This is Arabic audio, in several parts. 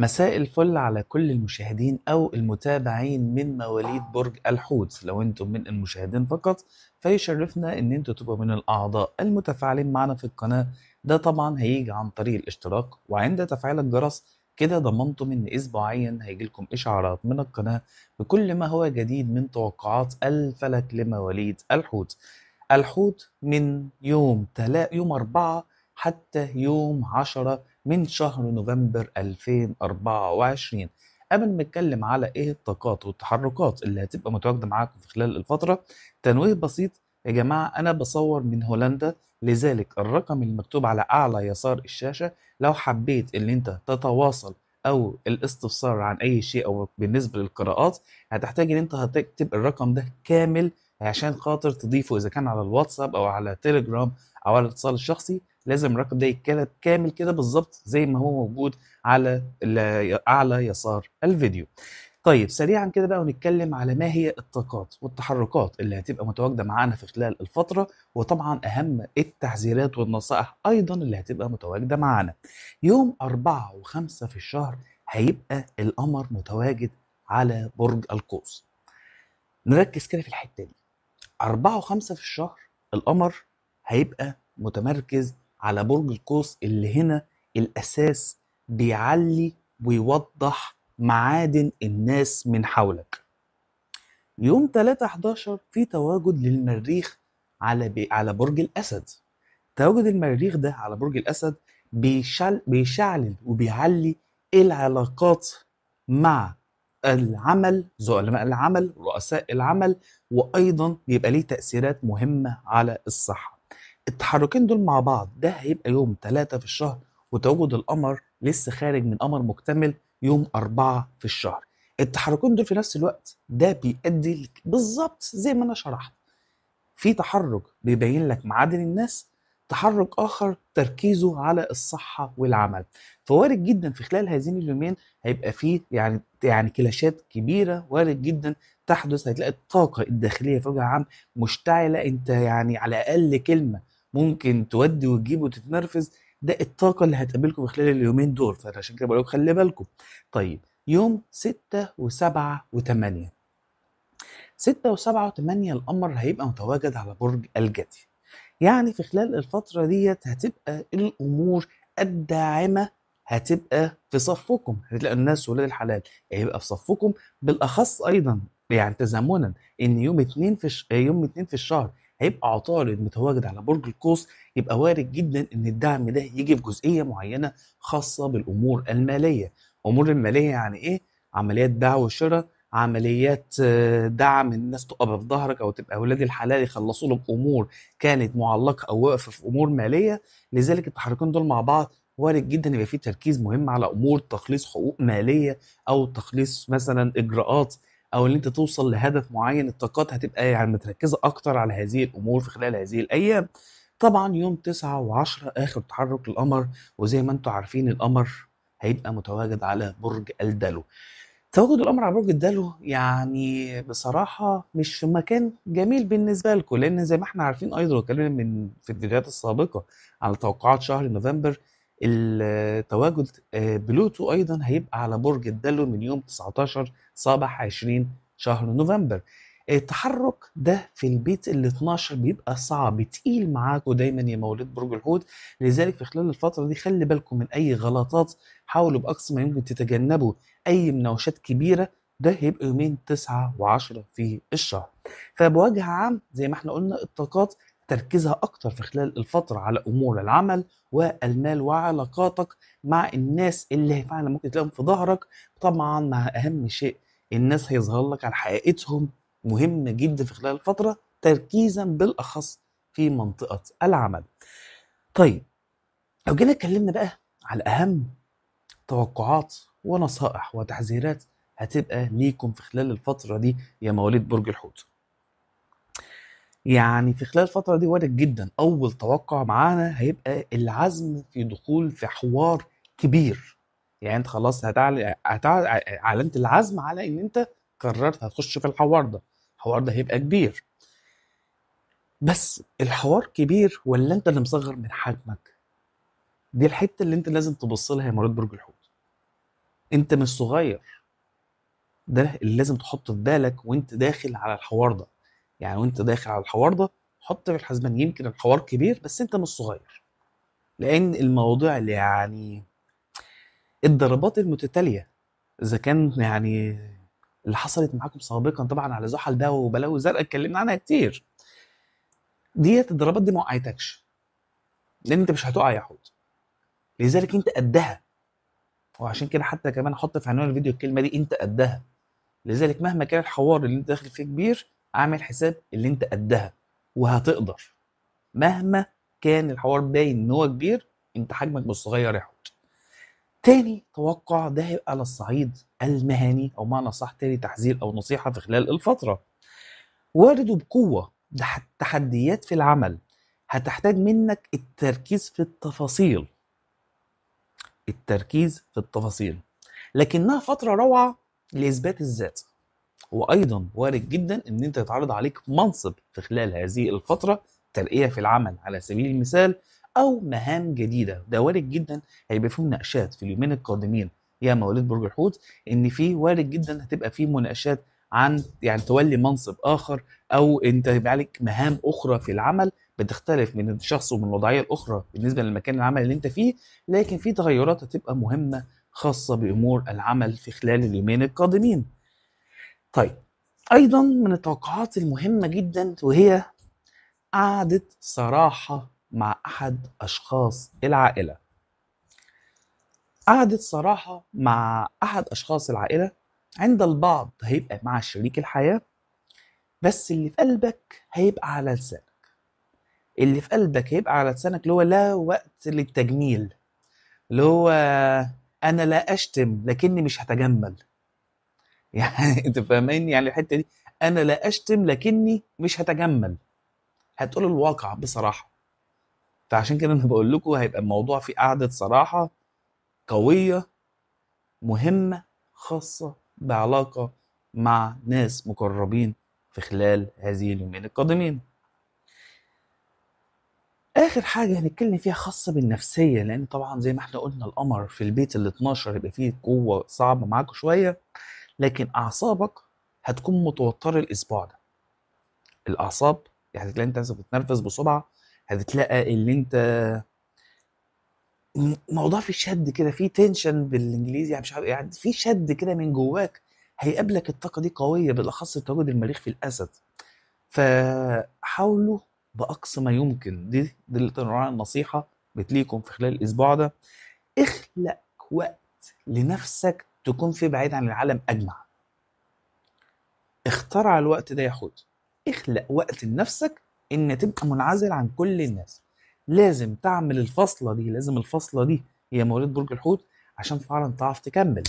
مساء الفل على كل المشاهدين او المتابعين من مواليد برج الحوت لو انتم من المشاهدين فقط فيشرفنا ان انتم تبقوا من الاعضاء المتفاعلين معنا في القناه ده طبعا هيجي عن طريق الاشتراك وعند تفعيل الجرس كده ضمنتم ان اسبوعيا هيجي لكم اشعارات من القناه بكل ما هو جديد من توقعات الفلك لمواليد الحوت الحوت من يوم تلا يوم 4 حتى يوم 10 من شهر نوفمبر 2024 قبل ما نتكلم على ايه الطاقات والتحركات اللي هتبقى متواجده معاكم في خلال الفتره تنويه بسيط يا جماعه انا بصور من هولندا لذلك الرقم المكتوب على اعلى يسار الشاشه لو حبيت ان انت تتواصل او الاستفسار عن اي شيء او بالنسبه للقراءات هتحتاج ان انت هتكتب الرقم ده كامل عشان خاطر تضيفه اذا كان على الواتساب او على تيليجرام او على الاتصال الشخصي لازم الرقم ده يتكتب كامل كده بالظبط زي ما هو موجود على اعلى يسار الفيديو طيب سريعا كده بقى ونتكلم على ما هي الطاقات والتحركات اللي هتبقى متواجده معانا في خلال الفتره وطبعا اهم التحذيرات والنصائح ايضا اللي هتبقى متواجده معانا يوم 4 و5 في الشهر هيبقى القمر متواجد على برج القوس نركز كده في الحته دي 4 و5 في الشهر القمر هيبقى متمركز على برج القوس اللي هنا الأساس بيعلي ويوضح معادن الناس من حولك يوم 3/11 في تواجد للمريخ على بي... على برج الأسد تواجد المريخ ده على برج الأسد بيشعل بيشعلل وبيعلي العلاقات مع العمل زعلماء العمل رؤساء العمل وايضا بيبقى ليه تاثيرات مهمه على الصحه التحركين دول مع بعض ده هيبقى يوم 3 في الشهر وتواجد القمر لسه خارج من قمر مكتمل يوم 4 في الشهر التحركين دول في نفس الوقت ده بيؤدي بالظبط زي ما انا شرحت في تحرك بيبين لك معادن الناس تحرك اخر تركيزه على الصحه والعمل فوارد جدا في خلال هذين اليومين هيبقى فيه يعني يعني كلاشات كبيره وارد جدا تحدث هتلاقي الطاقه الداخليه في وجه عام مشتعله انت يعني على اقل كلمه ممكن تودي وتجيب وتتنرفز ده الطاقه اللي هتقابلكم خلال اليومين دول فعشان كده بقول لكم خلي بالكم طيب يوم 6 و7 و8 6 و7 و8 القمر هيبقى متواجد على برج الجدي يعني في خلال الفتره ديت هتبقى الامور الداعمه هتبقى في صفكم هتلاقوا الناس ولاد الحلال يعني هيبقى في صفكم بالاخص ايضا يعني تزامنا ان يوم اثنين في ش... يوم اثنين في الشهر هيبقى عطارد متواجد على برج القوس يبقى وارد جدا ان الدعم ده يجي في جزئيه معينه خاصه بالامور الماليه امور الماليه يعني ايه عمليات بيع وشراء عمليات آه، دعم الناس تقف في ظهرك او تبقى اولاد الحلال يخلصوا لك امور كانت معلقه او واقفه في امور ماليه لذلك التحركين دول مع بعض وارد جدا يبقى في تركيز مهم على امور تخليص حقوق ماليه او تخليص مثلا اجراءات او ان انت توصل لهدف معين الطاقات هتبقى يعني متركزه اكتر على هذه الامور في خلال هذه الايام طبعا يوم 9 و10 اخر تحرك للقمر وزي ما انتم عارفين القمر هيبقى متواجد على برج الدلو تواجد القمر على برج الدلو يعني بصراحه مش في مكان جميل بالنسبه لكم لان زي ما احنا عارفين ايضا واتكلمنا من في الفيديوهات السابقه على توقعات شهر نوفمبر التواجد آه، بلوتو ايضا هيبقى على برج الدلو من يوم 19 صباح 20 شهر نوفمبر التحرك ده في البيت ال 12 بيبقى صعب تقيل معاك دايما يا مواليد برج الحوت لذلك في خلال الفتره دي خلي بالكم من اي غلطات حاولوا باقصى ما يمكن تتجنبوا اي مناوشات كبيره ده هيبقى يومين 9 و10 في الشهر فبوجه عام زي ما احنا قلنا الطاقات تركيزها اكتر في خلال الفتره على امور العمل والمال وعلاقاتك مع الناس اللي فعلا ممكن تلاقيهم في ظهرك طبعا مع اهم شيء الناس هيظهر لك على حقيقتهم مهمة جدا في خلال الفترة تركيزا بالأخص في منطقة العمل طيب لو جينا اتكلمنا بقى على أهم توقعات ونصائح وتحذيرات هتبقى ليكم في خلال الفترة دي يا مواليد برج الحوت يعني في خلال الفترة دي وارد جدا أول توقع معانا هيبقى العزم في دخول في حوار كبير يعني انت خلاص هتعل... هتع... اعلنت العزم على ان انت قررت هتخش في الحوار ده الحوار ده هيبقى كبير بس الحوار كبير ولا انت اللي مصغر من حجمك دي الحته اللي انت لازم تبص لها يا مراد برج الحوت انت مش صغير ده اللي لازم تحطه في بالك وانت داخل على الحوار ده يعني وانت داخل على الحوار ده حط في الحسبان يمكن الحوار كبير بس انت مش صغير لان المواضيع اللي يعني الضربات المتتاليه اذا كان يعني اللي حصلت معاكم سابقا طبعا على زحل ده وبلاوي زرقاء اتكلمنا عنها كتير ديت الضربات دي ما وقعتكش لان انت مش هتقع يا حوت لذلك انت قدها وعشان كده حتى كمان احط في عنوان الفيديو الكلمه دي انت قدها لذلك مهما كان الحوار اللي انت داخل فيه كبير اعمل حساب اللي انت قدها وهتقدر مهما كان الحوار باين ان هو كبير انت حجمك مش صغير يا حوت تاني توقع ده على الصعيد المهني او معنى صح تاني تحذير او نصيحه في خلال الفتره وبقوه بقوه تحديات في العمل هتحتاج منك التركيز في التفاصيل التركيز في التفاصيل لكنها فتره روعه لاثبات الذات وايضا وارد جدا ان انت يتعرض عليك منصب في خلال هذه الفتره ترقيه في العمل على سبيل المثال او مهام جديده ده وارد جدا هيبقى فيه مناقشات في اليومين القادمين يا مواليد برج الحوت ان في وارد جدا هتبقى فيه مناقشات عن يعني تولي منصب اخر او انت يبقى عليك مهام اخرى في العمل بتختلف من الشخص ومن الوضعيه الاخرى بالنسبه للمكان العمل اللي انت فيه لكن في تغيرات هتبقى مهمه خاصه بامور العمل في خلال اليومين القادمين. طيب ايضا من التوقعات المهمه جدا وهي قعده صراحه مع أحد أشخاص العائلة قعدت صراحة مع أحد أشخاص العائلة عند البعض هيبقى مع شريك الحياة بس اللي في قلبك هيبقى على لسانك اللي في قلبك هيبقى على لسانك اللي هو لا وقت للتجميل اللي هو انا لا اشتم لكني مش هتجمل يعني انت فاهمين يعني الحته دي انا لا اشتم لكني مش هتجمل هتقول الواقع بصراحه فعشان كده انا بقول لكم هيبقى الموضوع في قعده صراحه قويه مهمه خاصه بعلاقه مع ناس مقربين في خلال هذه اليومين القادمين اخر حاجه هنتكلم فيها خاصه بالنفسيه لان طبعا زي ما احنا قلنا القمر في البيت ال 12 يبقى فيه قوه صعبه معاكم شويه لكن اعصابك هتكون متوتره الاسبوع ده الاعصاب يعني هتلاقي انت بتتنرفز بسرعه هتتلقى اللي انت موضوع في شد كده في تنشن بالانجليزي يعني مش عارف يعني في شد كده من جواك هيقابلك الطاقه دي قويه بالاخص تواجد المريخ في الاسد فحاولوا باقصى ما يمكن دي دي النصيحه بتليكم في خلال الاسبوع ده اخلق وقت لنفسك تكون فيه بعيد عن العالم اجمع اخترع الوقت ده يا حوت اخلق وقت لنفسك ان تبقى منعزل عن كل الناس لازم تعمل الفصله دي لازم الفصله دي هي مواليد برج الحوت عشان فعلا تعرف تكمل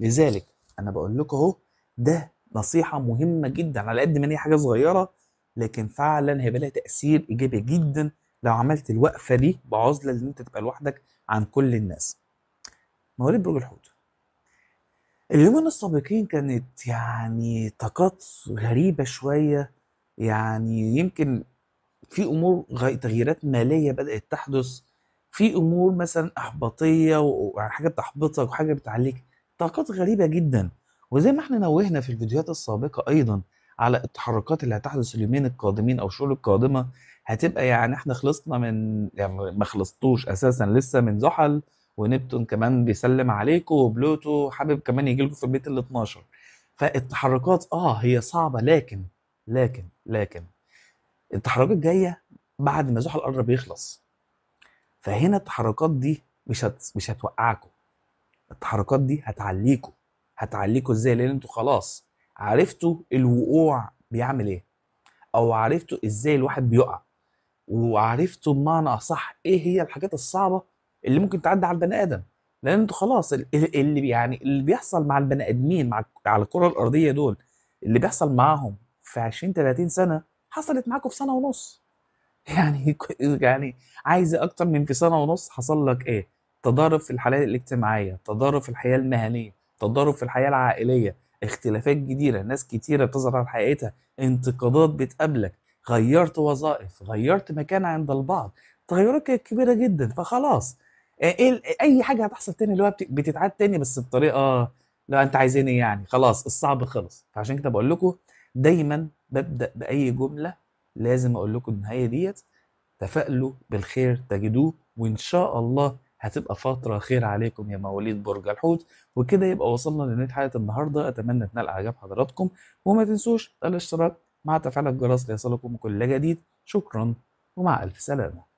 لذلك انا بقول لكم اهو ده نصيحه مهمه جدا على قد ما هي حاجه صغيره لكن فعلا هيبقى لها تاثير ايجابي جدا لو عملت الوقفه دي بعزله ان انت تبقى لوحدك عن كل الناس مواليد برج الحوت اليومين السابقين كانت يعني طاقات غريبه شويه يعني يمكن في امور تغييرات ماليه بدات تحدث في امور مثلا احباطيه وحاجه يعني بتحبطك وحاجه بتعليك طاقات غريبه جدا وزي ما احنا نوهنا في الفيديوهات السابقه ايضا على التحركات اللي هتحدث اليومين القادمين او الشهور القادمه هتبقى يعني احنا خلصنا من يعني ما خلصتوش اساسا لسه من زحل ونبتون كمان بيسلم عليكم وبلوتو حابب كمان يجي لكم في البيت ال 12 فالتحركات اه هي صعبه لكن لكن لكن التحركات جايه بعد ما زحل القرن بيخلص فهنا التحركات دي مش هت... مش هتوقعكم التحركات دي هتعليكم هتعليكم ازاي لان انتوا خلاص عرفتوا الوقوع بيعمل ايه او عرفتوا ازاي الواحد بيقع وعرفتوا بمعنى اصح ايه هي الحاجات الصعبه اللي ممكن تعدي على البني ادم لان انتوا خلاص اللي يعني اللي بيحصل مع البني ادمين مع على الكره الارضيه دول اللي بيحصل معاهم في 20 30 سنه حصلت معاكم في سنه ونص يعني يعني عايز اكتر من في سنه ونص حصل لك ايه تضارب في الحياه الاجتماعيه تضارب في الحياه المهنيه تضارب في الحياه العائليه اختلافات جديده ناس كتيره بتظهر على حقيقتها انتقادات بتقابلك غيرت وظائف غيرت مكان عند البعض تغيرات كبيره جدا فخلاص ايه, إيه، اي حاجه هتحصل تاني اللي هو بتتعاد تاني بس بطريقه لا انت عايزين ايه يعني خلاص الصعب خلص فعشان كده بقول لكم دايما ببدا باي جمله لازم اقول لكم النهايه ديت تفائلوا بالخير تجدوه وان شاء الله هتبقى فترة خير عليكم يا مواليد برج الحوت وكده يبقى وصلنا لنهاية حلقة النهاردة أتمنى تنال إعجاب حضراتكم وما تنسوش الاشتراك مع تفعيل الجرس ليصلكم كل جديد شكرا ومع ألف سلامة